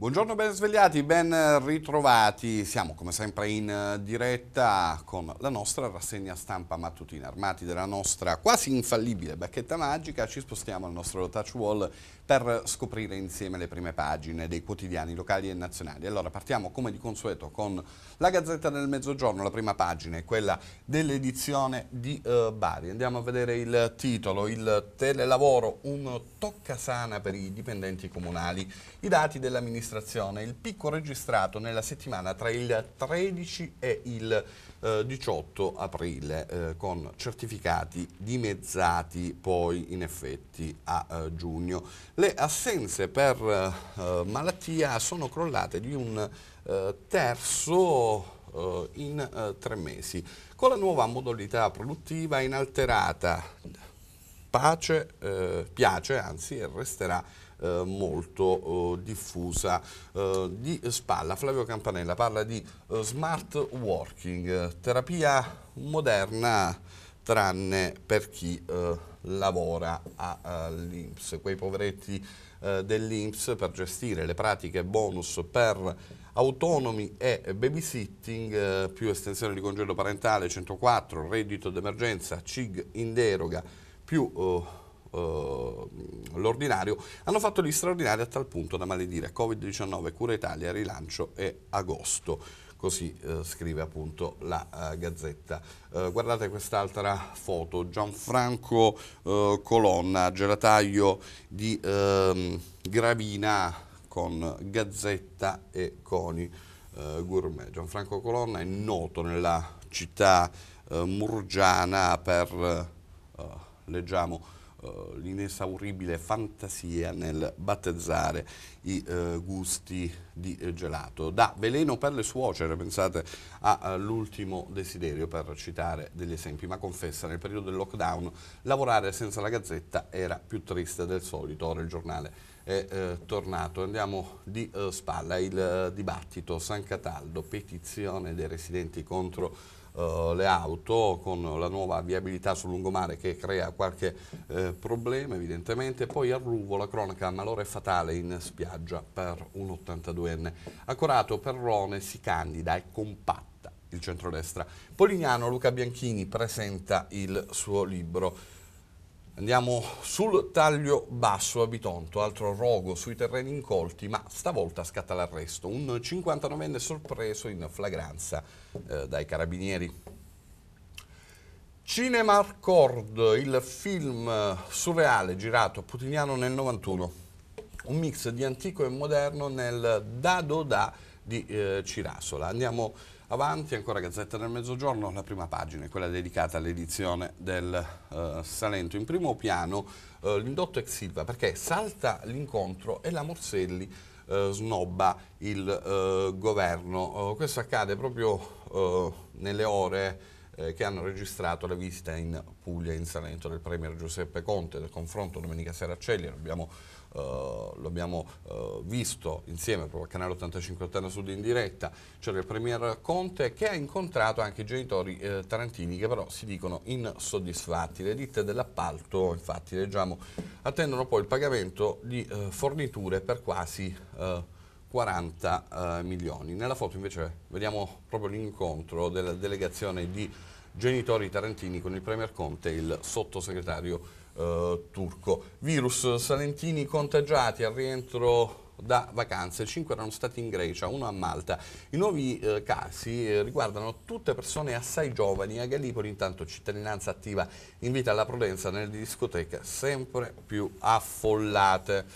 Buongiorno, ben svegliati, ben eh, ritrovati. Siamo come sempre in eh, diretta con la nostra rassegna stampa mattutina. Armati della nostra quasi infallibile bacchetta magica, ci spostiamo al nostro touch wall per scoprire insieme le prime pagine dei quotidiani locali e nazionali. Allora partiamo come di consueto con la Gazzetta del Mezzogiorno, la prima pagina è quella dell'edizione di uh, Bari. Andiamo a vedere il titolo, il telelavoro, un toccasana per i dipendenti comunali. I dati dell'amministrazione registrazione, il picco registrato nella settimana tra il 13 e il 18 eh, aprile eh, con certificati dimezzati poi in effetti a eh, giugno. Le assenze per eh, malattia sono crollate di un eh, terzo eh, in tre mesi. Con la nuova modalità produttiva inalterata pace, piace anzi e resterà eh, molto eh, diffusa. Eh, di spalla Flavio Campanella parla di eh, smart working, terapia moderna tranne per chi lavora all'Inps, quei poveretti dell'Inps per gestire le pratiche bonus per autonomi e babysitting, più estensione di congedo parentale 104, reddito d'emergenza, CIG in deroga, più eh, l'ordinario, hanno fatto gli straordinari a tal punto da maledire Covid-19, Cura Italia, rilancio e agosto così eh, scrive appunto la eh, Gazzetta. Eh, guardate quest'altra foto, Gianfranco eh, Colonna, gelataio di ehm, Gravina con Gazzetta e Coni eh, Gourmet. Gianfranco Colonna è noto nella città murgiana per, leggiamo, uh, l'inesauribile fantasia nel battezzare i uh, gusti di eh, gelato. Da veleno per le suocere, pensate all'ultimo desiderio per citare degli esempi, ma confessa nel periodo del lockdown lavorare senza la gazzetta era più triste del solito, ora il giornale è eh, tornato. Andiamo di eh, spalla, il eh, dibattito San Cataldo, petizione dei residenti contro eh, le auto con la nuova viabilità sul lungomare che crea qualche eh, problema evidentemente. Poi a Ruvo la cronaca malore fatale in spiaggia per un 82enne. Accorato Perrone si candida e compatta il centrodestra. Polignano Luca Bianchini presenta il suo libro Andiamo sul taglio basso a Bitonto, altro rogo sui terreni incolti, ma stavolta scatta l'arresto. Un 59enne sorpreso in flagranza eh, dai carabinieri. Cinema Record, il film eh, surreale girato a Putignano nel 91. Un mix di antico e moderno nel Dado Da di eh, Cirasola. Andiamo Avanti ancora Gazzetta del Mezzogiorno, la prima pagina è quella dedicata all'edizione del eh, Salento. In primo piano eh, l'indotto ex Silva perché salta l'incontro e la Morselli eh, snobba il eh, governo. Eh, questo accade proprio eh, nelle ore che hanno registrato la visita in Puglia e in Salento del Premier Giuseppe Conte, del confronto Domenica sera a Seracelli, abbiamo eh, lo abbiamo eh, visto insieme proprio a Canale 85 Ottana Sud in diretta, c'era cioè il Premier Conte che ha incontrato anche i genitori eh, tarantini che però si dicono insoddisfatti. Le ditte dell'appalto, infatti, leggiamo, attendono poi il pagamento di forniture per quasi 40 milioni. Nella foto invece vediamo proprio l'incontro della delegazione di genitori tarantini con il Premier Conte e il sottosegretario eh, turco. Virus salentini contagiati al rientro da vacanze, 5 erano stati in Grecia, 1 a Malta. I nuovi eh, casi eh, riguardano tutte persone assai giovani, a Gallipoli intanto cittadinanza attiva invita alla prudenza nelle discoteche sempre più affollate.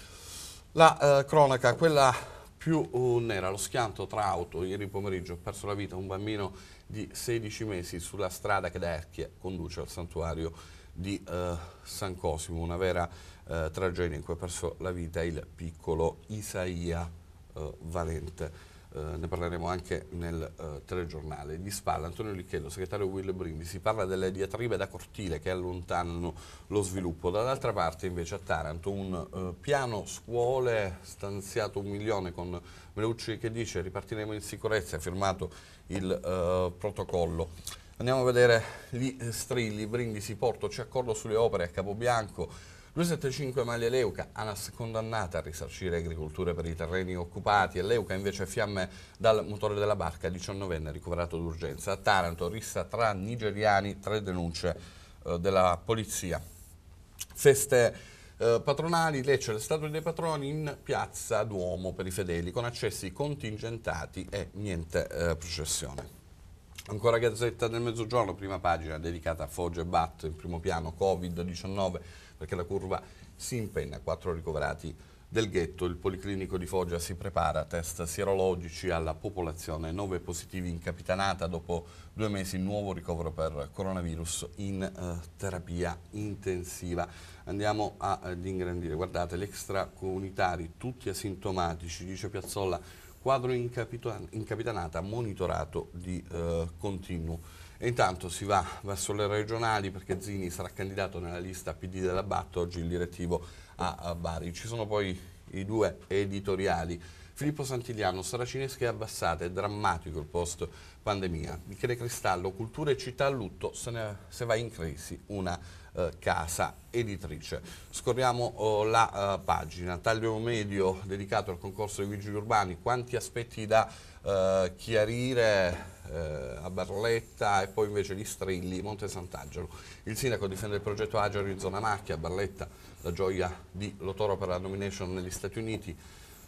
La eh, cronaca, quella più uh, nera, lo schianto tra auto, ieri pomeriggio ha perso la vita un bambino di 16 mesi sulla strada che da Erchia conduce al santuario di eh, San Cosimo, una vera eh, tragedia in cui ha perso la vita il piccolo Isaia eh, Valente. Eh, ne parleremo anche nel eh, telegiornale. Di spalla Antonio Licchello, segretario Will Brindi, si parla delle diatribe da cortile che allontanano lo sviluppo. Dall'altra parte invece a Taranto un eh, piano scuole stanziato un milione con Melucci che dice ripartiremo in sicurezza, ha firmato il protocollo. Andiamo a vedere gli strilli, Brindisi, Porto, c'è accordo sulle opere a Capobianco, 275 Maglia Leuca, ANAS condannata a risarcire agricolture per i terreni occupati e Leuca invece fiamme dal motore della barca, 19enne ricoverato d'urgenza. A Taranto, rissa tra nigeriani, tre denunce eh, della polizia. Feste eh, patronali, Lecce, le statue dei patroni in piazza Duomo per i fedeli con accessi contingentati e niente eh, processione. Ancora Gazzetta del Mezzogiorno, prima pagina dedicata a Foggia e Batto, in primo piano Covid-19, perché la curva si impenna, quattro ricoverati del ghetto, il Policlinico di Foggia si prepara, test sierologici alla popolazione, nove positivi in Capitanata, dopo due mesi nuovo ricovero per coronavirus in eh, terapia intensiva. Andiamo ad eh, ingrandire, guardate, gli extracomunitari, tutti asintomatici, dice Piazzolla, quadro incapitan incapitanata monitorato di eh, continuo. E intanto si va verso le regionali perché Zini sarà candidato nella lista PD della BAT, oggi il direttivo a, a Bari. Ci sono poi i due editoriali. Filippo Santiliano, Saracinesche abbassate, è drammatico il post pandemia. Michele Cristallo, cultura e città a lutto, se, ne, se va in crisi una eh, casa editrice. Scorriamo oh, la uh, pagina, taglio medio dedicato al concorso dei vigili urbani, quanti aspetti da uh, chiarire uh, a Barletta e poi invece gli Strilli, Monte Sant'Angelo. Il sindaco difende il progetto Agero in zona Macchia, Barletta, la gioia di Lotoro per la nomination negli Stati Uniti,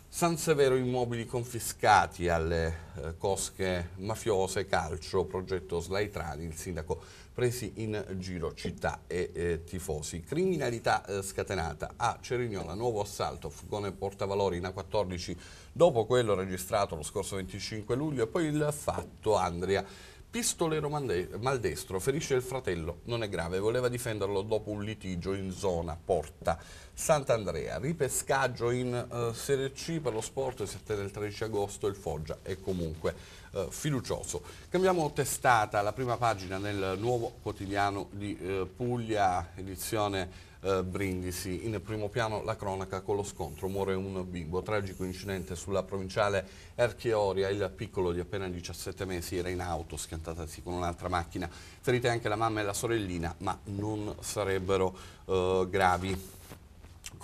San Severo immobili confiscati alle eh, cosche mafiose, calcio, progetto Slaitrani, il sindaco presi in giro città e eh, tifosi. Criminalità eh, scatenata a Cerignola, nuovo assalto, furgone portavalori in A14 dopo quello registrato lo scorso 25 luglio e poi il fatto Andrea. Pistolero maldestro ferisce il fratello, non è grave, voleva difenderlo dopo un litigio in zona porta Sant'Andrea, ripescaggio in uh, Serie C per lo sport il 7 del 13 agosto, il Foggia è comunque uh, fiducioso. Cambiamo testata, la prima pagina nel nuovo quotidiano di uh, Puglia, edizione Brindisi. In primo piano la cronaca con lo scontro, muore un bimbo, tragico incidente sulla provinciale Erchioria, il piccolo di appena 17 mesi era in auto, schiantatasi con un'altra macchina, ferite anche la mamma e la sorellina, ma non sarebbero gravi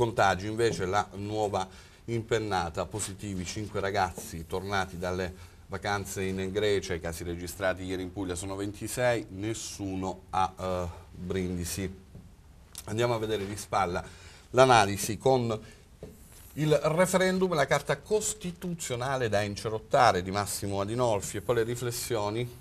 contagi, invece la nuova impennata, positivi 5 ragazzi tornati dalle vacanze in Grecia, i casi registrati ieri in Puglia sono 26, nessuno a eh, Brindisi. Andiamo a vedere di spalla l'analisi con il referendum, la carta costituzionale da incerottare di Massimo Adinolfi e poi le riflessioni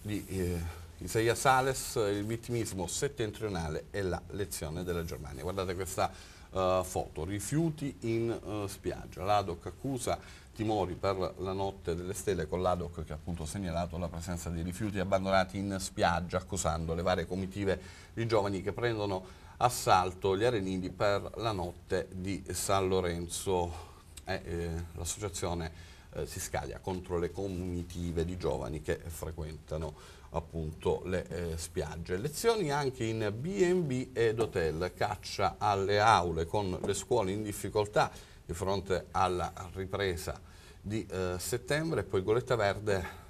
di... Eh, Isaia Sales, il vittimismo settentrionale e la lezione della Germania. Guardate questa uh, foto, rifiuti in uh, spiaggia. L'ADOC accusa timori per la notte delle stelle con l'ADOC che ha appunto segnalato la presenza di rifiuti abbandonati in spiaggia accusando le varie comitive di giovani che prendono assalto gli arenili per la notte di San Lorenzo. Eh, eh, L'associazione eh, si scaglia contro le comitive di giovani che frequentano appunto le eh, spiagge. Lezioni anche in B&B ed hotel, caccia alle aule con le scuole in difficoltà di fronte alla ripresa di eh, settembre e poi Goletta Verde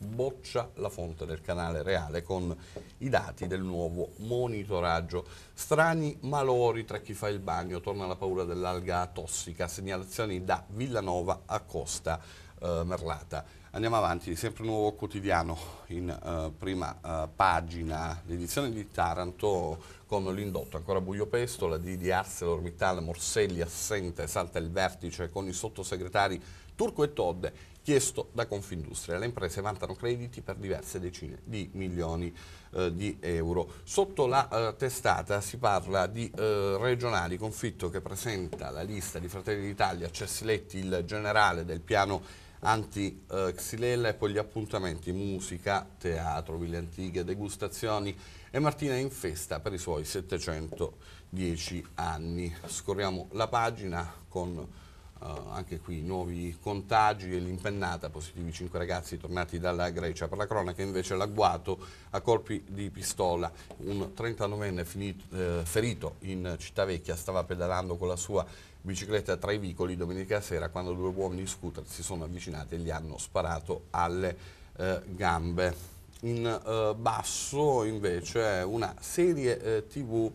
boccia la fonte del canale reale con i dati del nuovo monitoraggio. Strani malori tra chi fa il bagno, torna la paura dell'alga tossica, segnalazioni da Villanova a Costa eh, Merlata. Andiamo avanti, sempre un nuovo quotidiano in eh, prima eh, pagina, l'edizione di Taranto con l'indotto, ancora buio pesto, la D di ArcelorMittal, Morselli assente, salta il vertice con i sottosegretari Turco e Todde, chiesto da Confindustria. Le imprese vantano crediti per diverse decine di milioni eh, di euro. Sotto la eh, testata si parla di eh, regionali, conflitto che presenta la lista di Fratelli d'Italia, Cessiletti, il generale del piano anti-Xylella eh, e poi gli appuntamenti musica, teatro, ville antiche, degustazioni e Martina è in festa per i suoi 710 anni. Scorriamo la pagina con eh, anche qui nuovi contagi e l'impennata, positivi 5 ragazzi tornati dalla Grecia. Per la cronaca invece l'agguato a colpi di pistola, un 39enne finito, eh, ferito in Città Vecchia, stava pedalando con la sua bicicletta tra i vicoli domenica sera quando due uomini scooter si sono avvicinati e gli hanno sparato alle eh, gambe. In eh, basso invece una serie eh, tv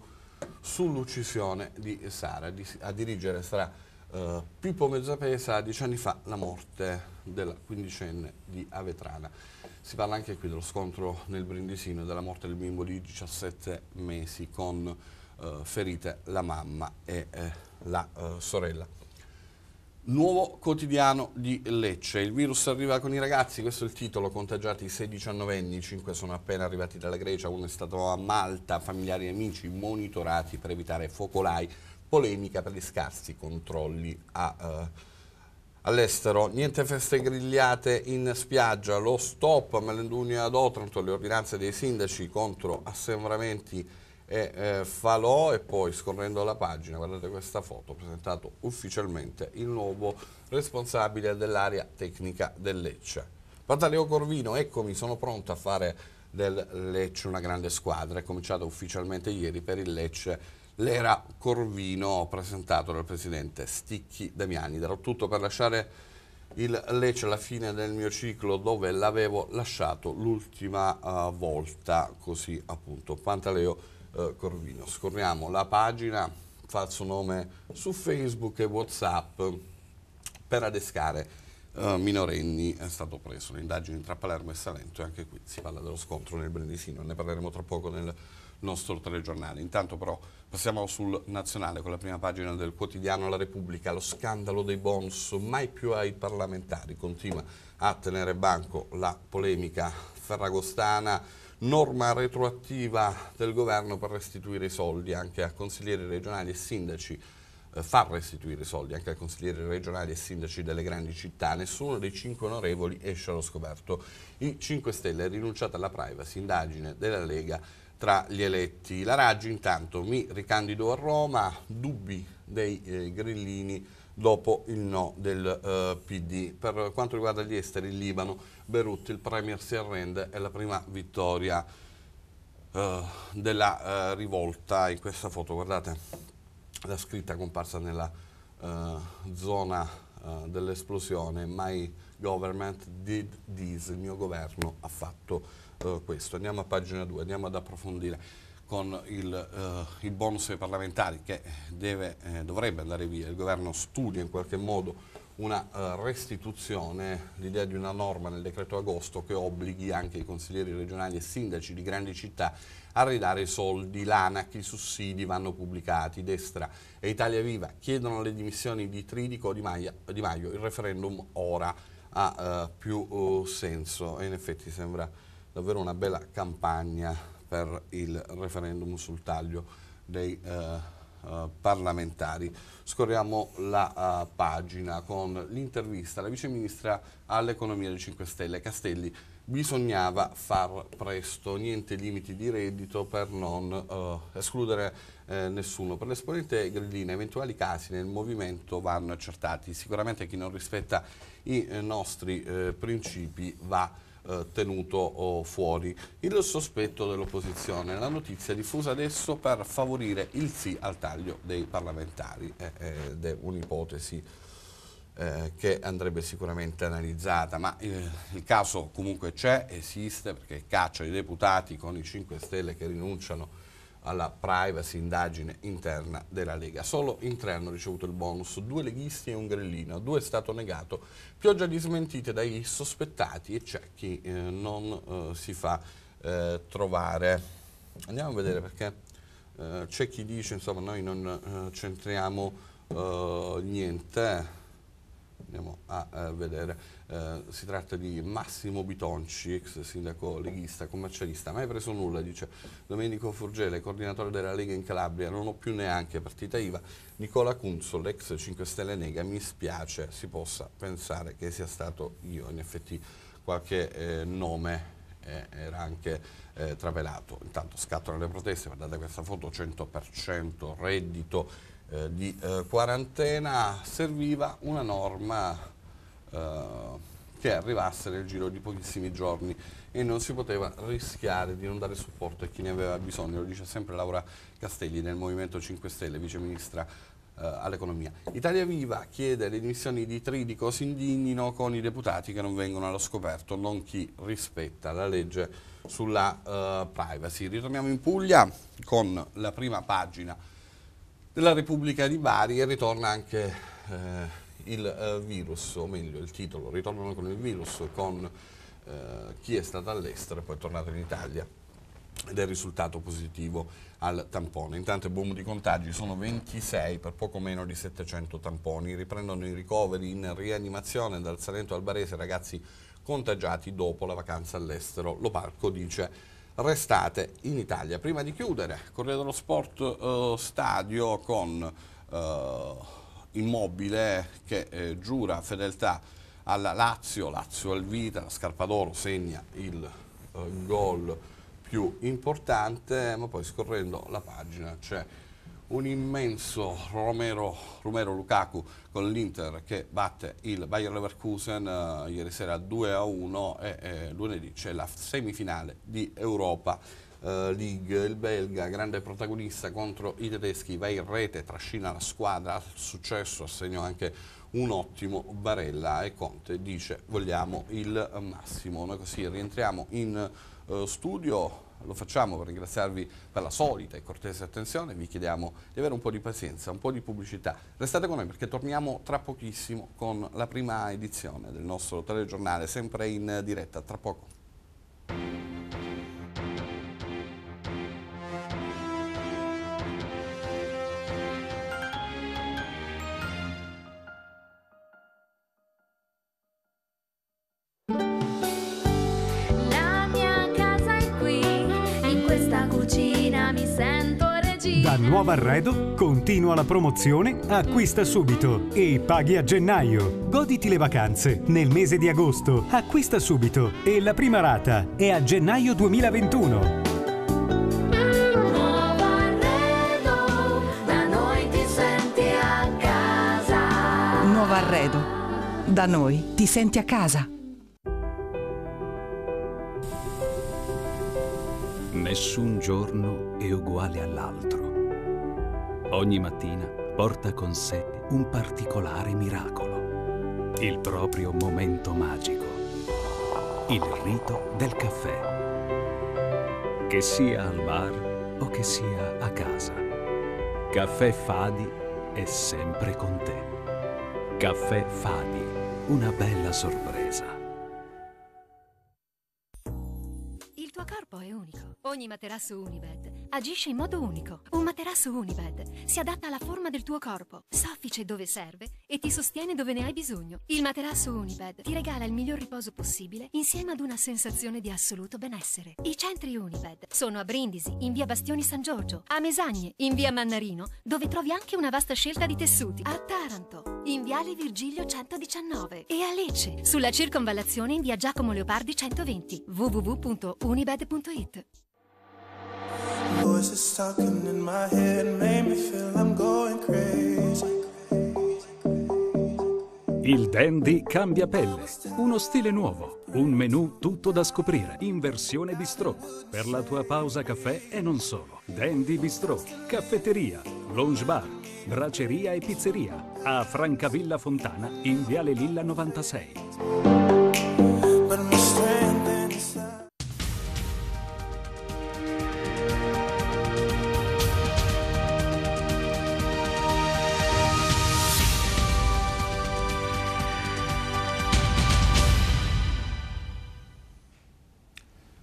sull'uccisione di Sara, di, a dirigere sarà eh, Pippo Mezzapesa, dieci anni fa la morte della quindicenne di Avetrana. Si parla anche qui dello scontro nel Brindisino e della morte del bimbo di 17 mesi con eh, ferite la mamma e eh, la uh, sorella. Nuovo quotidiano di Lecce, il virus arriva con i ragazzi, questo è il titolo, contagiati 6-19 anni, 5 sono appena arrivati dalla Grecia, uno è stato a Malta, familiari e amici monitorati per evitare focolai, polemica per gli scarsi controlli a, uh, all'estero. Niente feste grigliate in spiaggia, lo stop a Melendugno ad Otranto, le ordinanze dei sindaci contro assembramenti e eh, Falò e poi scorrendo la pagina, guardate questa foto, presentato ufficialmente il nuovo responsabile dell'area tecnica del Lecce. Pantaleo Corvino, eccomi, sono pronto a fare del Lecce una grande squadra, è cominciato ufficialmente ieri per il Lecce l'era Corvino presentato dal presidente Sticchi Damiani. Darò tutto per lasciare il Lecce alla fine del mio ciclo dove l'avevo lasciato l'ultima uh, volta, così appunto Pantaleo eh, Corvino. Scorriamo la pagina, falso nome su Facebook e Whatsapp per adescare eh, minorenni è stato preso. Le indagini tra Palermo e Salento e anche qui si parla dello scontro nel Brindisino, ne parleremo tra poco nel nostro telegiornale. Intanto però passiamo sul nazionale con la prima pagina del quotidiano La Repubblica, lo scandalo dei bonus, mai più ai parlamentari, continua a tenere banco la polemica ferragostana norma retroattiva del governo per restituire i soldi anche a consiglieri regionali e sindaci eh, far restituire i soldi anche a consiglieri regionali e sindaci delle grandi città, nessuno dei cinque onorevoli esce allo scoperto. I 5 Stelle è rinunciato alla privacy, indagine della Lega tra gli eletti. La Raggi intanto mi ricandido a Roma, dubbi dei eh, grillini dopo il no del uh, eh, PD. Per quanto riguarda gli esteri, il Libano, Beirut, il Premier si arrende, è la prima vittoria uh, della uh, rivolta. In questa foto, guardate, la scritta comparsa nella zona dell'esplosione, My Government Did This, il mio governo ha fatto questo. Andiamo a pagina 2, andiamo ad approfondire con il, eh, il, bonus ai parlamentari che deve, eh, dovrebbe andare via, il governo studia in qualche modo una eh, restituzione, l'idea di una norma nel decreto agosto che obblighi anche i consiglieri regionali e sindaci di grandi città a ridare i soldi, l'ANAC, i sussidi vanno pubblicati, Destra e Italia Viva chiedono le dimissioni di Tridico e di, di, Maio, il referendum ora ha eh, più eh, senso e in effetti sembra davvero una bella campagna per il referendum sul taglio dei eh, Uh, parlamentari. Scorriamo la uh, pagina con l'intervista alla ministra all'economia del 5 Stelle Castelli. Bisognava far presto, niente limiti di reddito per non uh, escludere nessuno. Per l'esponente Grillina eventuali casi nel movimento vanno accertati. Sicuramente chi non rispetta i nostri principi va eh, tenuto oh, fuori. Il sospetto dell'opposizione, la notizia diffusa adesso per favorire il sì al taglio dei parlamentari eh, eh ed è un'ipotesi eh, che andrebbe sicuramente analizzata, ma eh, il caso comunque c'è, esiste perché caccia i deputati con i 5 Stelle che rinunciano alla privacy indagine interna della Lega. Solo in tre hanno ricevuto il bonus, due leghisti e un grellino, due è stato negato. Pioggia di smentite dai sospettati e c'è chi eh, non eh, si fa eh, trovare. Andiamo a vedere perché eh, c'è chi dice, insomma, noi non eh, centriamo eh, niente. Andiamo a, a vedere eh, si tratta di Massimo Bitonci, ex sindaco leghista, commercialista, mai preso nulla, dice Domenico Furgele, coordinatore della Lega in Calabria, non ho più neanche partita IVA, Nicola Cunzo, l'ex 5 Stelle Nega, mi spiace si possa pensare che sia stato io, in effetti qualche eh, nome eh, era anche eh, trapelato. Intanto scattano le proteste, guardate questa foto, 100% reddito eh, di eh, quarantena, serviva una norma eh, che arrivasse nel giro di pochissimi giorni e non si poteva rischiare di non dare supporto a chi ne aveva bisogno, lo dice sempre Laura Castelli del Movimento 5 Stelle, viceministra eh, all'economia. Italia Viva chiede le dimissioni di Tridico, si indignino con i deputati che non vengono allo scoperto, non chi rispetta la legge sulla eh, privacy. Ritorniamo in Puglia con la prima pagina della Repubblica di Bari e ritorna anche... Eh, il eh, virus, o meglio il titolo, ritornano con il virus, con eh, chi è stato all'estero e poi è tornato in Italia ed è risultato positivo al tampone. Intanto il boom di contagi sono 26 per poco meno di 700 tamponi, riprendono i ricoveri in rianimazione dal Salento Albarese ragazzi contagiati dopo la vacanza all'estero. Lo Parco dice restate in Italia. Prima di chiudere, Corriere dello Sport eh, Stadio con... Eh, immobile che eh, giura fedeltà alla Lazio, Lazio al vita, Scarpadoro segna il eh, gol più importante, ma poi scorrendo la pagina c'è un immenso Romero, Romero Lukaku con l'Inter che batte il Bayer Leverkusen eh, ieri sera 2 a 1 e eh, lunedì c'è la semifinale di Europa eh, League, il belga, grande protagonista contro i tedeschi, va in rete, trascina la squadra, ha successo, assegno anche un ottimo Barella e Conte dice vogliamo il massimo. Noi così rientriamo in eh, studio, lo facciamo per ringraziarvi per la solita e cortese attenzione, vi chiediamo di avere un po' di pazienza, un po' di pubblicità. Restate con noi perché torniamo tra pochissimo con la prima edizione del nostro telegiornale, sempre in diretta, tra poco. nuovo arredo, continua la promozione, acquista subito e paghi a gennaio. Goditi le vacanze nel mese di agosto, acquista subito e la prima rata è a gennaio 2021. Nuovo Arredo, da noi ti senti a casa. Nessun giorno è uguale all'altro Ogni mattina porta con sé un particolare miracolo, il proprio momento magico, il rito del caffè. Che sia al bar o che sia a casa, Caffè Fadi è sempre con te. Caffè Fadi, una bella sorpresa. unico. Ogni materasso Unibed agisce in modo unico. Un materasso Unibed si adatta alla forma del tuo corpo, soffice dove serve e ti sostiene dove ne hai bisogno. Il materasso Unibed ti regala il miglior riposo possibile insieme ad una sensazione di assoluto benessere. I centri Unibed sono a Brindisi, in via Bastioni San Giorgio, a Mesagne, in via Mannarino, dove trovi anche una vasta scelta di tessuti, a Taranto in Viale Virgilio 119 e a Lecce, sulla circonvallazione in Via Giacomo Leopardi 120, www.unibed.it. Voices talking in my head made me feel I'm going crazy il Dandy cambia pelle, uno stile nuovo, un menù tutto da scoprire in versione bistrò. Per la tua pausa caffè e non solo. Dandy Bistrò, caffetteria, lounge bar, braceria e pizzeria a Francavilla Fontana in Viale Lilla 96.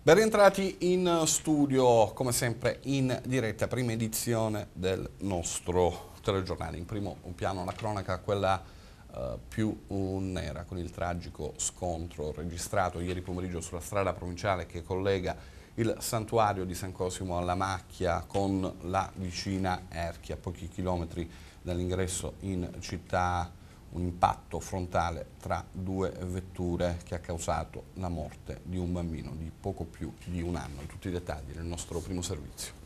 Ben rientrati in studio, come sempre in diretta, prima edizione del nostro telegiornale. In primo piano la cronaca, quella eh, più nera, con il tragico scontro registrato ieri pomeriggio sulla strada provinciale che collega il santuario di San Cosimo alla Macchia con la vicina Erchia, a pochi chilometri dall'ingresso in città un impatto frontale tra due vetture che ha causato la morte di un bambino di poco più di un anno. Tutti i dettagli nel nostro primo servizio.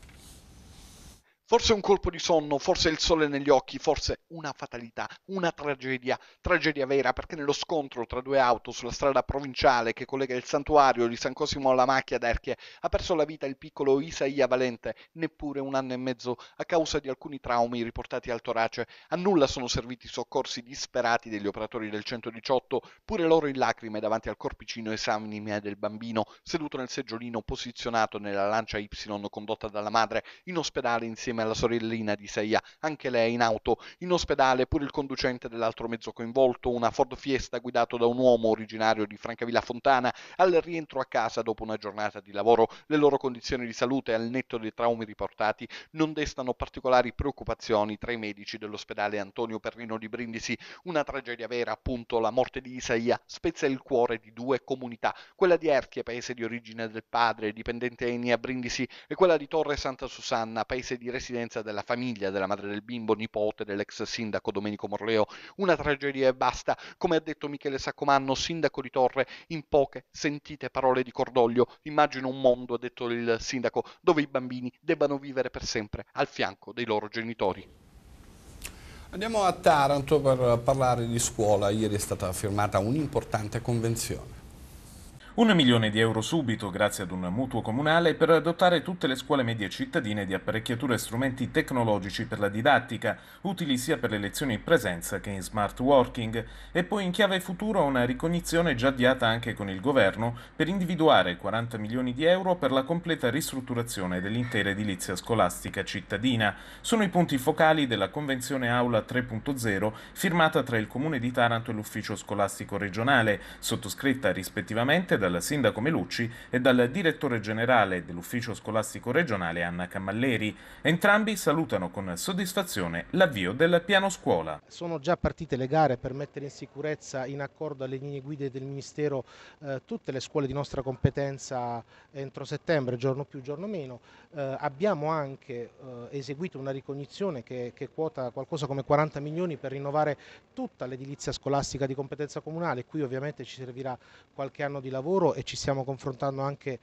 Forse un colpo di sonno, forse il sole negli occhi, forse una fatalità, una tragedia, tragedia vera, perché nello scontro tra due auto sulla strada provinciale che collega il santuario di San Cosimo alla macchia d'Erchie ha perso la vita il piccolo Isaia Valente, neppure un anno e mezzo, a causa di alcuni traumi riportati al torace. A nulla sono serviti i soccorsi disperati degli operatori del 118, pure loro in lacrime davanti al corpicino esanime del bambino, seduto nel seggiolino posizionato nella lancia Y condotta dalla madre, in ospedale insieme a la sorellina di Seiya, anche lei in auto, in ospedale pure il conducente dell'altro mezzo coinvolto, una Ford Fiesta guidato da un uomo originario di Francavilla Fontana, al rientro a casa dopo una giornata di lavoro, le loro condizioni di salute al netto dei traumi riportati non destano particolari preoccupazioni tra i medici dell'ospedale Antonio Perrino di Brindisi, una tragedia vera appunto, la morte di Isaia spezza il cuore di due comunità, quella di Erchia, paese di origine del padre, dipendente Eni a Brindisi, e quella di Torre Santa Susanna, paese di residenza presidenza della famiglia, della madre del bimbo, nipote dell'ex sindaco Domenico Morleo. Una tragedia e basta, come ha detto Michele Saccomanno, sindaco di Torre, in poche sentite parole di cordoglio. Immagino un mondo, ha detto il sindaco, dove i bambini debbano vivere per sempre al fianco dei loro genitori. Andiamo a Taranto per parlare di scuola. Ieri è stata firmata un'importante convenzione. Un milione di euro subito, grazie ad un mutuo comunale, per dotare tutte le scuole medie cittadine di apparecchiature e strumenti tecnologici per la didattica, utili sia per le lezioni in presenza che in smart working, e poi in chiave futura una ricognizione già avviata anche con il governo per individuare 40 milioni di euro per la completa ristrutturazione dell'intera edilizia scolastica cittadina. Sono i punti focali della Convenzione Aula 3.0 firmata tra il Comune di Taranto e l'Ufficio Scolastico Regionale, sottoscritta rispettivamente da dal sindaco Melucci e dal direttore generale dell'ufficio scolastico regionale Anna Cammalleri. Entrambi salutano con soddisfazione l'avvio del piano scuola. Sono già partite le gare per mettere in sicurezza in accordo alle linee guide del Ministero eh, tutte le scuole di nostra competenza entro settembre, giorno più, giorno meno. Eh, abbiamo anche eh, eseguito una ricognizione che, che quota qualcosa come 40 milioni per rinnovare tutta l'edilizia scolastica di competenza comunale. Qui ovviamente ci servirà qualche anno di lavoro lavoro e ci stiamo confrontando anche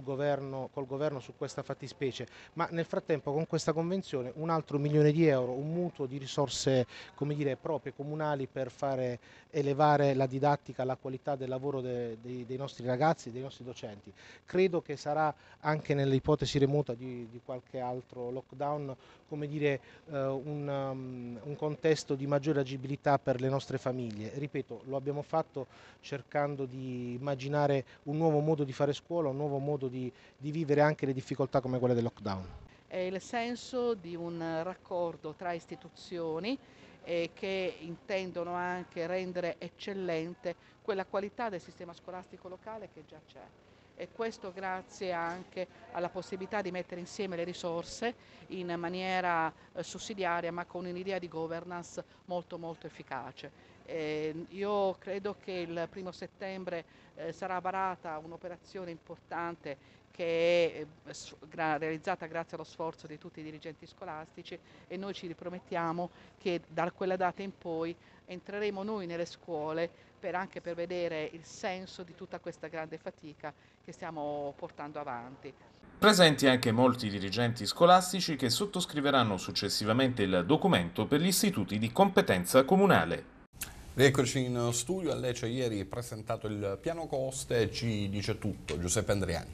governo, col governo su questa fattispecie, ma nel frattempo con questa convenzione un altro milione di euro, un mutuo di risorse come dire, proprie comunali per fare elevare la didattica, la qualità del lavoro de, de, dei nostri ragazzi, dei nostri docenti. Credo che sarà anche nell'ipotesi remota di, di, qualche altro lockdown come dire, eh, un, um, un contesto di maggiore agibilità per le nostre famiglie. Ripeto, lo abbiamo fatto cercando di immaginare un nuovo modo di fare scuola, un nuovo modo modo di, di vivere anche le difficoltà come quelle del lockdown. È il senso di un raccordo tra istituzioni e eh, che intendono anche rendere eccellente quella qualità del sistema scolastico locale che già c'è. E questo grazie anche alla possibilità di mettere insieme le risorse in maniera eh, sussidiaria ma con un'idea di governance molto molto efficace. Eh, io credo che il primo settembre eh, sarà varata un'operazione importante che è eh, gra- realizzata grazie allo sforzo di tutti i dirigenti scolastici e noi ci ripromettiamo che da quella data in poi entreremo noi nelle scuole per anche per vedere il senso di tutta questa grande fatica che stiamo portando avanti. Presenti anche molti dirigenti scolastici che sottoscriveranno successivamente il documento per gli istituti di competenza comunale. Rieccoci in studio, a Lecce ieri presentato il piano coste, ci dice tutto Giuseppe Andriani.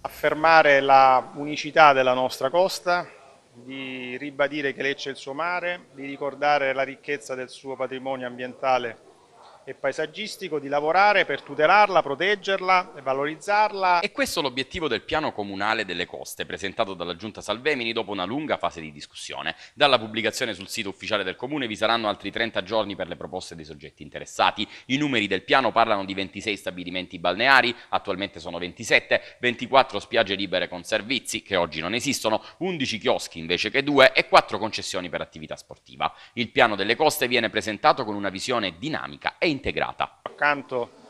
Affermare la unicità della nostra costa, di ribadire che Lecce è il suo mare, di ricordare la ricchezza del suo patrimonio ambientale e paesaggistico di lavorare per tutelarla, proteggerla e valorizzarla. E questo è l'obiettivo del piano comunale delle coste, presentato dalla Giunta Salvemini dopo una lunga fase di discussione. Dalla pubblicazione sul sito ufficiale del Comune vi saranno altri 30 giorni per le proposte dei soggetti interessati. I numeri del piano parlano di 26 stabilimenti balneari, attualmente sono 27, 24 spiagge libere con servizi, che oggi non esistono, 11 chioschi invece che 2 e 4 concessioni per attività sportiva. Il piano delle coste viene presentato con una visione dinamica e integrata. Accanto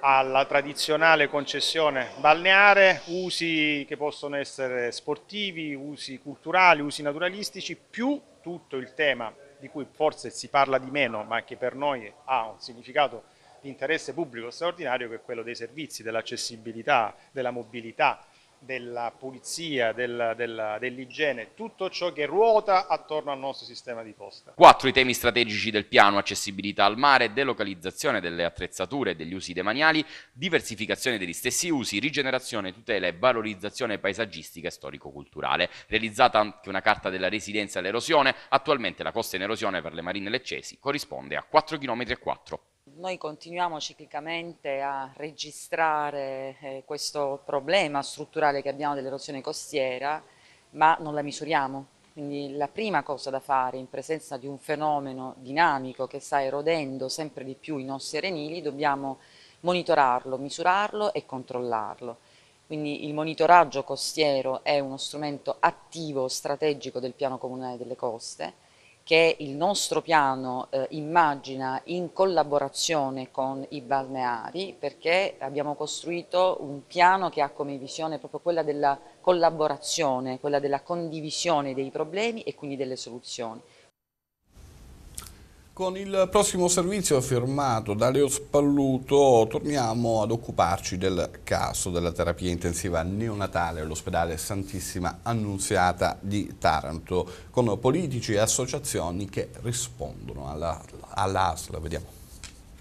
alla tradizionale concessione balneare, usi che possono essere sportivi, usi culturali, usi naturalistici, più tutto il tema di cui forse si parla di meno, ma che per noi ha un significato di interesse pubblico straordinario, che è quello dei servizi, dell'accessibilità, della mobilità, della pulizia, dell'igiene, tutto ciò che ruota attorno al nostro sistema di posta. Quattro i temi strategici del piano, accessibilità al mare, delocalizzazione delle attrezzature e degli usi demaniali, diversificazione degli stessi usi, rigenerazione, tutela e valorizzazione paesaggistica e storico-culturale. Realizzata anche una carta della residenza all'erosione, attualmente la costa in erosione per le marine leccesi corrisponde a 4 km e 4. Noi continuiamo ciclicamente a registrare eh, questo problema strutturale che abbiamo dell'erosione costiera, ma non la misuriamo. Quindi la prima cosa da fare in presenza di un fenomeno dinamico che sta erodendo sempre di più i nostri arenili, dobbiamo monitorarlo, misurarlo e controllarlo. Quindi il monitoraggio costiero è uno strumento attivo, strategico del piano comunale delle coste, che il nostro piano eh, immagina in collaborazione con i balneari perché abbiamo costruito un piano che ha come visione proprio quella della collaborazione, quella della condivisione dei problemi e quindi delle soluzioni. Con il prossimo servizio firmato da Leo Spalluto torniamo ad occuparci del caso della terapia intensiva neonatale all'ospedale Santissima Annunziata di Taranto con politici e associazioni che rispondono all'ASL. Alla Vediamo.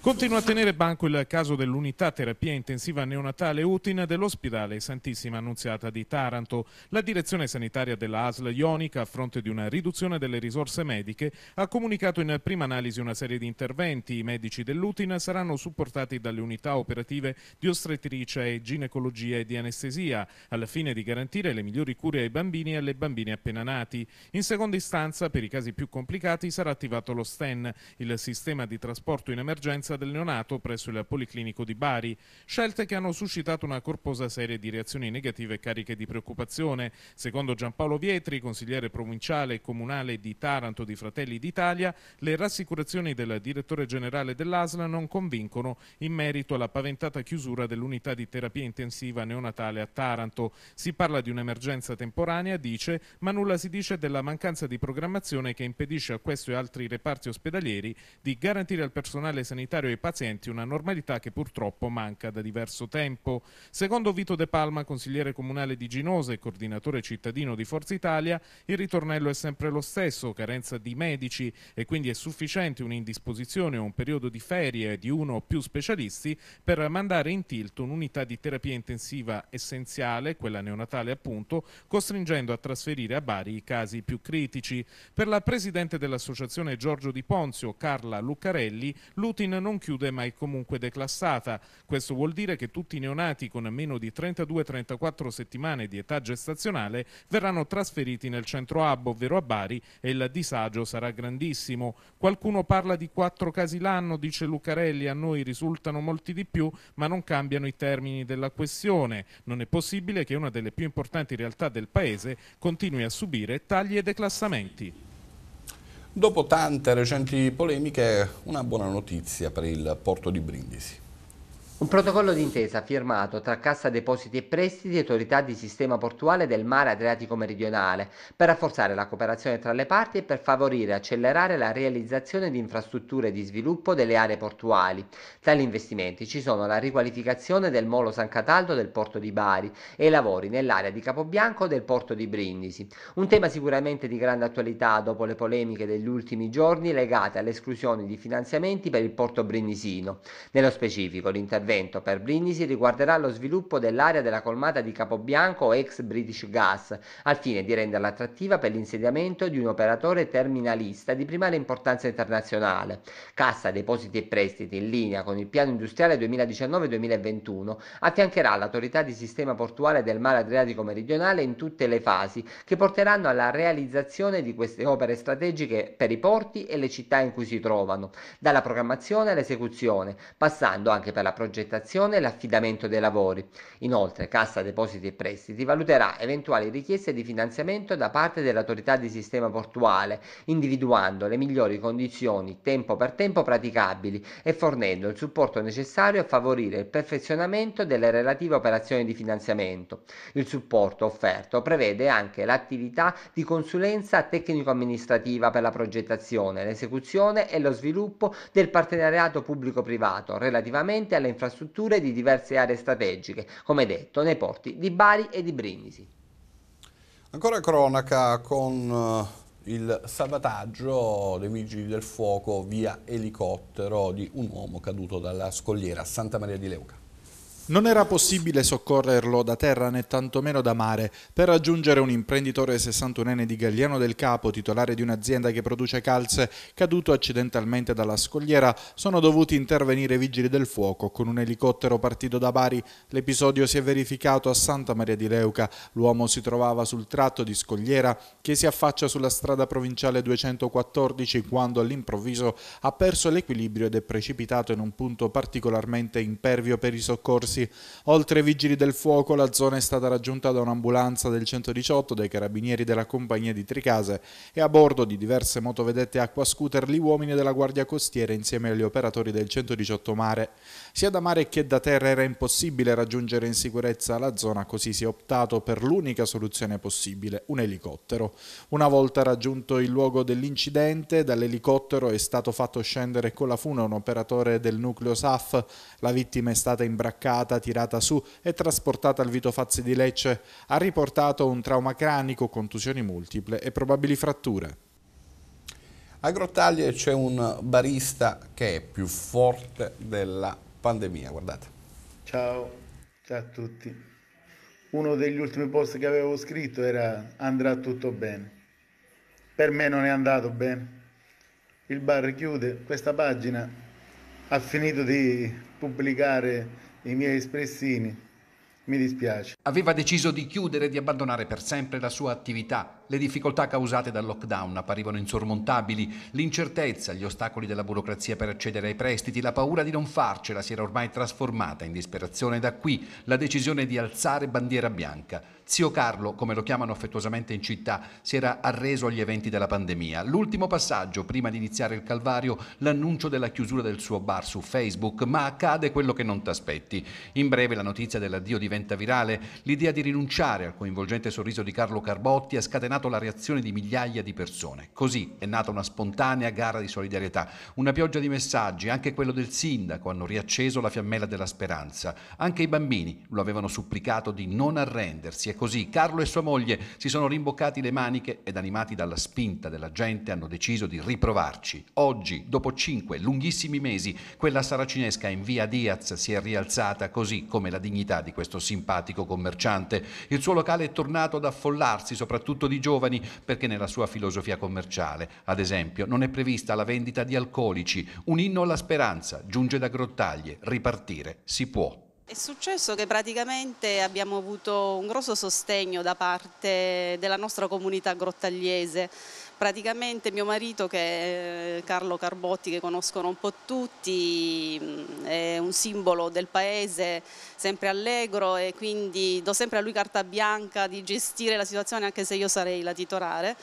Continua a tenere banco il caso dell'unità terapia intensiva neonatale Utin dell'ospedale Santissima Annunziata di Taranto. La direzione sanitaria della ASL Ionica, a fronte di una riduzione delle risorse mediche, ha comunicato in prima analisi una serie di interventi. I medici dell'Utin saranno supportati dalle unità operative di ostetricia e ginecologia e di anestesia, al fine di garantire le migliori cure ai bambini e alle bambine appena nati. In seconda istanza, per i casi più complicati, sarà attivato lo STEN, il sistema di trasporto in emergenza del neonato presso il Policlinico di Bari, scelte che hanno suscitato una corposa serie di reazioni negative e cariche di preoccupazione. Secondo Giampaolo Vietri, consigliere provinciale e comunale di Taranto di Fratelli d'Italia, le rassicurazioni del direttore generale dell'ASLA non convincono in merito alla paventata chiusura dell'unità di terapia intensiva neonatale a Taranto. Si parla di un'emergenza temporanea, dice, ma nulla si dice della mancanza di programmazione che impedisce a questo e altri reparti ospedalieri di garantire al personale sanitario sanitario ai pazienti, una normalità che purtroppo manca da diverso tempo. Secondo Vito De Palma, consigliere comunale di Ginose e coordinatore cittadino di Forza Italia, il ritornello è sempre lo stesso, carenza di medici e quindi è sufficiente un'indisposizione o un periodo di ferie di uno o più specialisti per mandare in tilt un'unità di terapia intensiva essenziale, quella neonatale appunto, costringendo a trasferire a Bari i casi più critici. Per la presidente dell'associazione Giorgio Di Ponzio, Carla Luccarelli, l'Utin non chiude ma è comunque declassata. Questo vuol dire che tutti i neonati con meno di 32-34 settimane di età gestazionale verranno trasferiti nel centro hub, ovvero a Bari, e il disagio sarà grandissimo. Qualcuno parla di quattro casi l'anno, dice Lucarelli, a noi risultano molti di più, ma non cambiano i termini della questione. Non è possibile che una delle più importanti realtà del Paese continui a subire tagli e declassamenti. Dopo tante recenti polemiche, una buona notizia per il porto di Brindisi. Un protocollo d'intesa firmato tra Cassa Depositi e Prestiti e Autorità di Sistema Portuale del Mare Adriatico Meridionale per rafforzare la cooperazione tra le parti e per favorire e accelerare la realizzazione di infrastrutture di sviluppo delle aree portuali. Tra gli investimenti ci sono la riqualificazione del molo San Cataldo del porto di Bari e i lavori nell'area di Capobianco del porto di Brindisi. Un tema sicuramente di grande attualità dopo le polemiche degli ultimi giorni legate all'esclusione di finanziamenti per il porto brindisino. Nello specifico l'intervento intervento per Brindisi riguarderà lo sviluppo dell'area della colmata di Capobianco ex British Gas, al fine di renderla attrattiva per l'insediamento di un operatore terminalista di primaria importanza internazionale. Cassa depositi e prestiti, in linea con il piano industriale 2019-2021, affiancherà l'autorità di sistema portuale del mare Adriatico meridionale in tutte le fasi che porteranno alla realizzazione di queste opere strategiche per i porti e le città in cui si trovano, dalla programmazione all'esecuzione, passando anche per la progettazione progettazione e l'affidamento dei lavori. Inoltre, Cassa Depositi e Prestiti valuterà eventuali richieste di finanziamento da parte dell'autorità di sistema portuale, individuando le migliori condizioni tempo per tempo praticabili e fornendo il supporto necessario a favorire il perfezionamento delle relative operazioni di finanziamento. Il supporto offerto prevede anche l'attività di consulenza tecnico-amministrativa per la progettazione, l'esecuzione e lo sviluppo del partenariato pubblico-privato relativamente alle infrastrutture infrastrutture di diverse aree strategiche, come detto, nei porti di Bari e di Brindisi. Ancora cronaca con eh, il salvataggio dei vigili del fuoco via elicottero di un uomo caduto dalla scogliera Santa Maria di Leuca. Non era possibile soccorrerlo da terra né tantomeno da mare. Per raggiungere un imprenditore 61enne di Galliano del Capo, titolare di un'azienda che produce calze, caduto accidentalmente dalla scogliera, sono dovuti intervenire i vigili del fuoco con un elicottero partito da Bari. L'episodio si è verificato a Santa Maria di Leuca. L'uomo si trovava sul tratto di scogliera che si affaccia sulla strada provinciale 214 quando all'improvviso ha perso l'equilibrio ed è precipitato in un punto particolarmente impervio per i soccorsi soccorsi. Oltre ai vigili del fuoco, la zona è stata raggiunta da un'ambulanza del 118, dai carabinieri della compagnia di Tricase e a bordo di diverse motovedette acquascooter gli uomini della Guardia Costiera insieme agli operatori del 118 Mare. Sia da mare che da terra era impossibile raggiungere in sicurezza la zona, così si è optato per l'unica soluzione possibile, un elicottero. Una volta raggiunto il luogo dell'incidente, dall'elicottero è stato fatto scendere con la fune un operatore del nucleo SAF, la vittima è stata imbraccata stata tirata su e trasportata al Vito Fazzi di Lecce, ha riportato un trauma cranico, contusioni multiple e probabili fratture. A Grottaglie c'è un barista che è più forte della pandemia, guardate. Ciao, ciao a tutti. Uno degli ultimi post che avevo scritto era andrà tutto bene. Per me non è andato bene. Il bar chiude, questa pagina ha finito di pubblicare i miei espressini. Mi dispiace aveva deciso di chiudere e di abbandonare per sempre la sua attività. Le difficoltà causate dal lockdown apparivano insormontabili, l'incertezza, gli ostacoli della burocrazia per accedere ai prestiti, la paura di non farcela si era ormai trasformata in disperazione da qui la decisione di alzare bandiera bianca. Zio Carlo, come lo chiamano affettuosamente in città, si era arreso agli eventi della pandemia. L'ultimo passaggio, prima di iniziare il calvario, l'annuncio della chiusura del suo bar su Facebook, ma accade quello che non ti aspetti. In breve la notizia dell'addio diventa virale, L'idea di rinunciare al coinvolgente sorriso di Carlo Carbotti ha scatenato la reazione di migliaia di persone. Così è nata una spontanea gara di solidarietà, una pioggia di messaggi, anche quello del sindaco hanno riacceso la fiammella della speranza. Anche i bambini lo avevano supplicato di non arrendersi e così Carlo e sua moglie si sono rimboccati le maniche ed animati dalla spinta della gente hanno deciso di riprovarci. Oggi, dopo cinque lunghissimi mesi, quella saracinesca in via Diaz si è rialzata così come la dignità di questo simpatico commerciante commerciante. Il suo locale è tornato ad affollarsi, soprattutto di giovani, perché nella sua filosofia commerciale, ad esempio, non è prevista la vendita di alcolici. Un inno alla speranza, giunge da Grottaglie, ripartire si può. È successo che praticamente abbiamo avuto un grosso sostegno da parte della nostra comunità grottagliese praticamente mio marito che è eh, Carlo Carbotti che conoscono un po' tutti mm, è un simbolo del paese sempre allegro e quindi do sempre a lui carta bianca di gestire la situazione anche se io sarei la titolare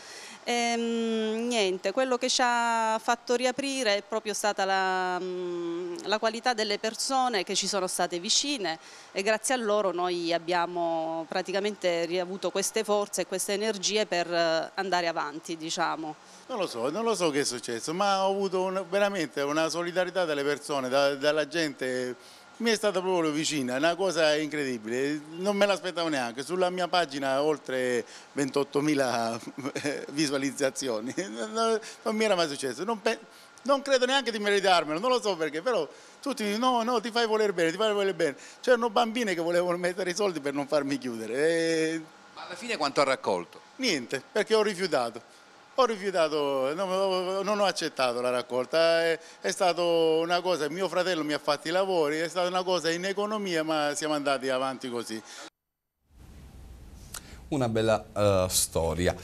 e, ehm, niente, quello che ci ha fatto riaprire è proprio stata la, mm, la, qualità delle persone che ci sono state vicine e grazie a loro noi abbiamo praticamente riavuto queste forze e queste energie per eh, andare avanti, diciamo. Non lo so, non lo so che è successo, ma ho avuto un, veramente una solidarietà delle persone, da, dalla gente mi è stata proprio vicina, una cosa incredibile, non me l'aspettavo neanche, sulla mia pagina oltre 28.000 eh, visualizzazioni, non, mi era mai successo, non, non, credo neanche di meritarmelo, non lo so perché, però tutti dicono no, no, ti fai voler bene, ti fai voler bene, c'erano bambine che volevano mettere i soldi per non farmi chiudere. E... Eh. Ma alla fine quanto ha raccolto? Niente, perché ho rifiutato ho rifiutato, non, ho accettato la raccolta, è, è stata una cosa, mio fratello mi ha fatto i lavori, è stata una cosa in economia ma siamo andati avanti così. Una bella uh, storia.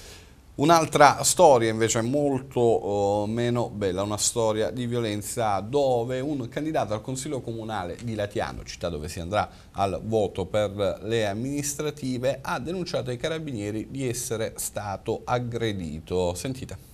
Un'altra storia invece molto uh, meno bella, una storia di violenza dove un candidato al Consiglio Comunale di Latiano, città dove si andrà al voto per le amministrative, ha denunciato ai carabinieri di essere stato aggredito. Sentite.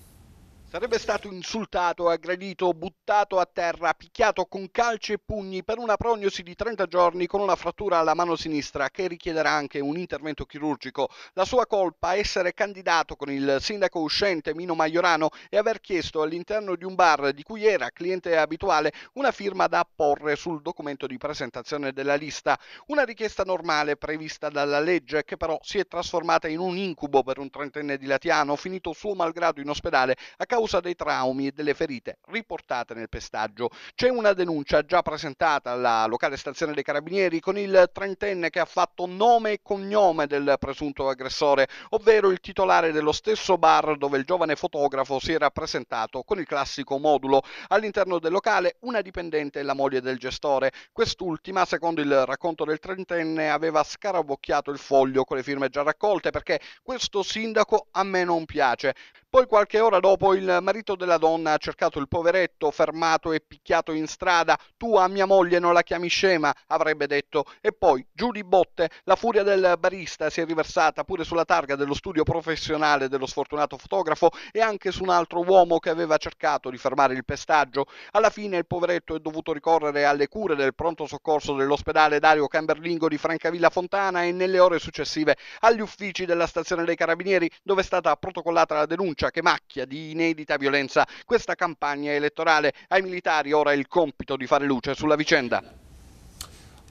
Sarebbe stato insultato, aggredito, buttato a terra, picchiato con calci e pugni per una prognosi di 30 giorni con una frattura alla mano sinistra che richiederà anche un intervento chirurgico. La sua colpa essere candidato con il sindaco uscente Mino Maiorano e aver chiesto all'interno di un bar di cui era cliente abituale una firma da apporre sul documento di presentazione della lista. Una richiesta normale prevista dalla legge che però si è trasformata in un incubo per un trentenne di Latiano finito suo malgrado in ospedale a causa causa dei traumi e delle ferite riportate nel pestaggio. C'è una denuncia già presentata alla locale stazione dei Carabinieri con il trentenne che ha fatto nome e cognome del presunto aggressore, ovvero il titolare dello stesso bar dove il giovane fotografo si era presentato con il classico modulo. All'interno del locale una dipendente e la moglie del gestore. Quest'ultima, secondo il racconto del trentenne, aveva scarabocchiato il foglio con le firme già raccolte perché questo sindaco a me non piace. Poi qualche ora dopo il marito della donna ha cercato il poveretto, fermato e picchiato in strada. Tu a mia moglie non la chiami scema, avrebbe detto. E poi, giù di botte, la furia del barista si è riversata pure sulla targa dello studio professionale dello sfortunato fotografo e anche su un altro uomo che aveva cercato di fermare il pestaggio. Alla fine il poveretto è dovuto ricorrere alle cure del pronto soccorso dell'ospedale Dario Camberlingo di Francavilla Fontana e nelle ore successive agli uffici della stazione dei Carabinieri dove è stata protocollata la denuncia denuncia che macchia di inedita violenza questa campagna elettorale. Ai militari ora il compito di fare luce sulla vicenda.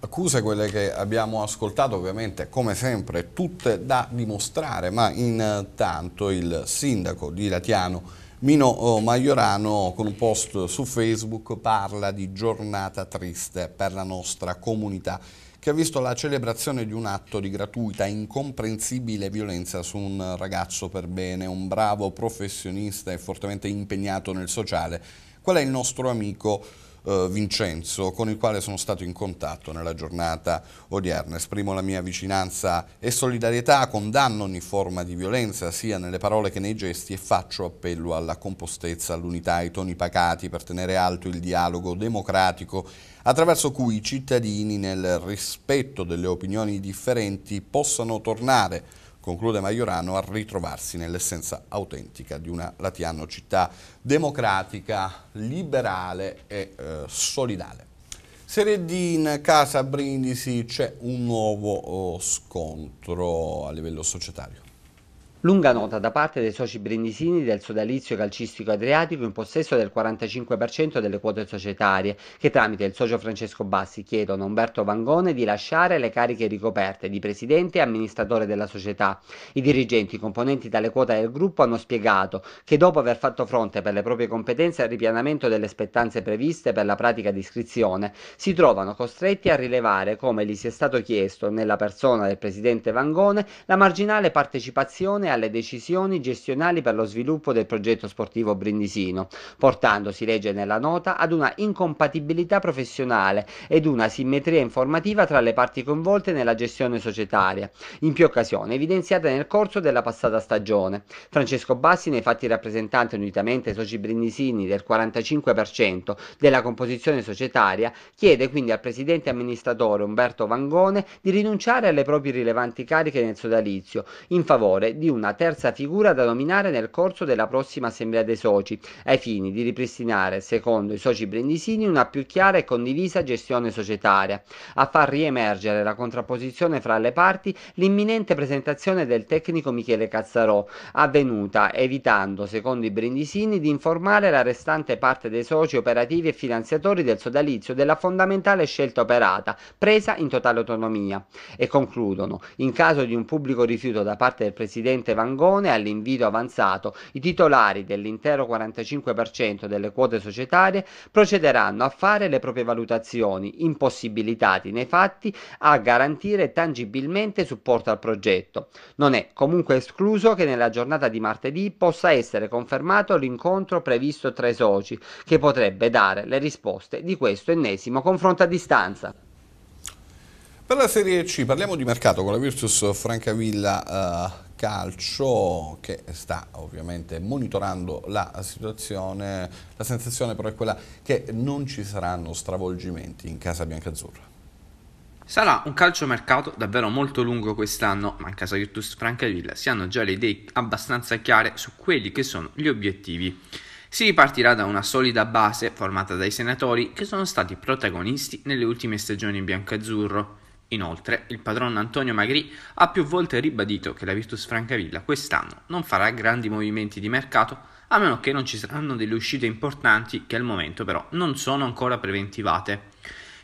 Accuse quelle che abbiamo ascoltato ovviamente come sempre tutte da dimostrare ma intanto il sindaco di Latiano Mino eh, Maiorano con un post su Facebook parla di giornata triste per la nostra comunità che ha visto la celebrazione di un atto di gratuita, incomprensibile violenza su un ragazzo per bene, un bravo professionista e fortemente impegnato nel sociale, qual è il nostro amico eh, Vincenzo con il quale sono stato in contatto nella giornata odierna. Esprimo la mia vicinanza e solidarietà, condanno ogni forma di violenza sia nelle parole che nei gesti e faccio appello alla compostezza, all'unità, ai toni pacati per tenere alto il dialogo democratico attraverso cui i cittadini, nel rispetto delle opinioni differenti, possano tornare, conclude Maiorano, a ritrovarsi nell'essenza autentica di una Latiano città democratica, liberale e eh, solidale. Serie D in casa Brindisi c'è un nuovo oh, scontro a livello societario. Lunga nota da parte dei soci brindisini del sodalizio calcistico adriatico in possesso del 45% delle quote societarie, che tramite il socio Francesco Bassi chiedono a Umberto Vangone di lasciare le cariche ricoperte di presidente e amministratore della società. I dirigenti componenti tale quota del gruppo hanno spiegato che dopo aver fatto fronte per le proprie competenze al ripianamento delle spettanze previste per la pratica di iscrizione, si trovano costretti a rilevare come gli sia stato chiesto nella persona del presidente Vangone la marginale partecipazione alle decisioni gestionali per lo sviluppo del progetto sportivo brindisino, portando, si legge nella nota, ad una incompatibilità professionale ed una simmetria informativa tra le parti coinvolte nella gestione societaria, in più occasioni evidenziata nel corso della passata stagione. Francesco Bassi, nei fatti rappresentante unitamente ai soci brindisini del 45% della composizione societaria, chiede quindi al presidente amministratore Umberto Vangone di rinunciare alle proprie rilevanti cariche nel sodalizio in favore di un una terza figura da nominare nel corso della prossima assemblea dei soci, ai fini di ripristinare, secondo i soci brindisini, una più chiara e condivisa gestione societaria, a far riemergere la contrapposizione fra le parti l'imminente presentazione del tecnico Michele Cazzarò, avvenuta evitando, secondo i brindisini, di informare la restante parte dei soci operativi e finanziatori del sodalizio della fondamentale scelta operata, presa in totale autonomia. E concludono, in caso di un pubblico rifiuto da parte del Presidente Vangone all'invito avanzato i titolari dell'intero 45% delle quote societarie procederanno a fare le proprie valutazioni, impossibilitati nei fatti a garantire tangibilmente supporto al progetto. Non è comunque escluso che nella giornata di martedì possa essere confermato l'incontro previsto tra i soci, che potrebbe dare le risposte di questo ennesimo confronto a distanza. Per la Serie C parliamo di mercato con la Virtus Francavilla uh calcio che sta ovviamente monitorando la situazione, la sensazione però è quella che non ci saranno stravolgimenti in casa biancazzurra. Sarà un calcio calciomercato davvero molto lungo quest'anno, ma in casa Virtus Francavilla si hanno già le idee abbastanza chiare su quelli che sono gli obiettivi. Si ripartirà da una solida base formata dai senatori che sono stati protagonisti nelle ultime stagioni in biancazzurro, Inoltre, il padron Antonio Magrì ha più volte ribadito che la Virtus Francavilla quest'anno non farà grandi movimenti di mercato a meno che non ci saranno delle uscite importanti che al momento però non sono ancora preventivate.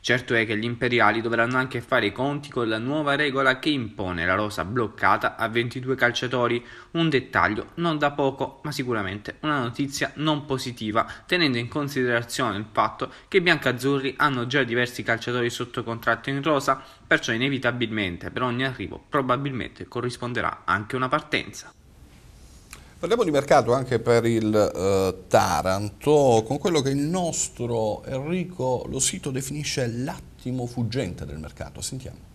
Certo è che gli imperiali dovranno anche fare i conti con la nuova regola che impone la rosa bloccata a 22 calciatori, un dettaglio non da poco ma sicuramente una notizia non positiva tenendo in considerazione il fatto che i biancazzurri hanno già diversi calciatori sotto contratto in rosa, perciò inevitabilmente per ogni arrivo probabilmente corrisponderà anche una partenza. Parliamo di mercato anche per il eh, Taranto, con quello che il nostro Enrico Losito definisce l'attimo fuggente del mercato. Sentiamo.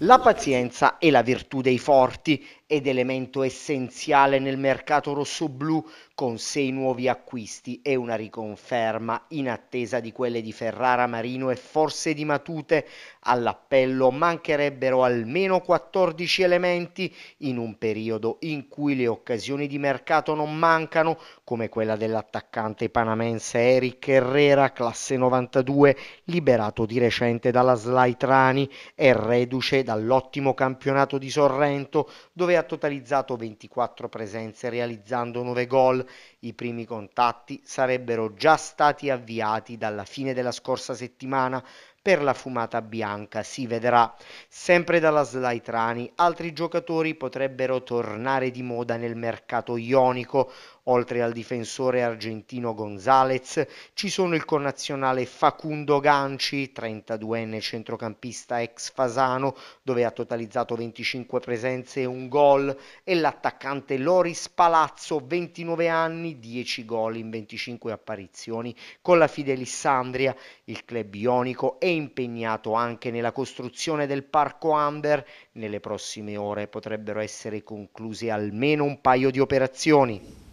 La pazienza è la virtù dei forti ed elemento essenziale nel mercato rossoblù con sei nuovi acquisti e una riconferma in attesa di quelle di Ferrara Marino e forse di Matute. All'appello mancherebbero almeno 14 elementi in un periodo in cui le occasioni di mercato non mancano, come quella dell'attaccante panamense Eric Herrera, classe 92, liberato di recente dalla Slaitrani e reduce dall'ottimo campionato di Sorrento, dove ha totalizzato 24 presenze realizzando 9 gol. I primi contatti sarebbero già stati avviati dalla fine della scorsa settimana, per la fumata bianca si vedrà. Sempre dalla Slaitrani, altri giocatori potrebbero tornare di moda nel mercato ionico. Oltre al difensore argentino Gonzalez ci sono il connazionale Facundo Ganci, 32enne centrocampista ex Fasano, dove ha totalizzato 25 presenze e un gol, e l'attaccante Loris Palazzo, 29 anni, 10 gol in 25 apparizioni con la Fidelissandria. Il club ionico è impegnato anche nella costruzione del parco Amber. Nelle prossime ore potrebbero essere concluse almeno un paio di operazioni.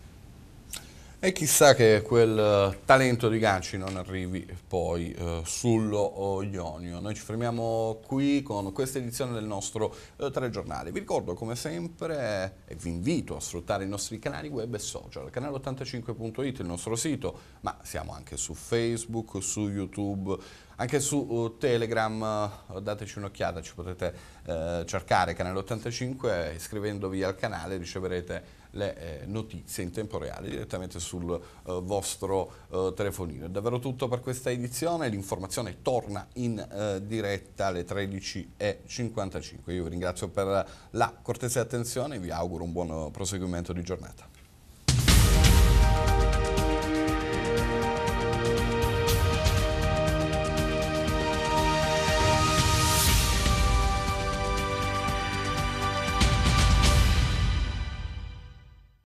E chissà che quel eh, talento di Ganci non arrivi poi eh, sullo Ionio. Noi ci fermiamo qui con questa edizione del nostro eh, telegiornale. Vi ricordo come sempre e vi invito a sfruttare i nostri canali web e social, canale85.it, il nostro sito, ma siamo anche su Facebook, su YouTube, anche su uh, Telegram uh, dateci un'occhiata, ci potete uh, cercare canale 85 iscrivendovi al canale riceverete le eh, notizie in tempo reale direttamente sul eh, vostro eh, telefonino. È davvero tutto per questa edizione, l'informazione torna in eh, diretta alle 13.55. Io vi ringrazio per la cortesia e attenzione, vi auguro un buon proseguimento di giornata.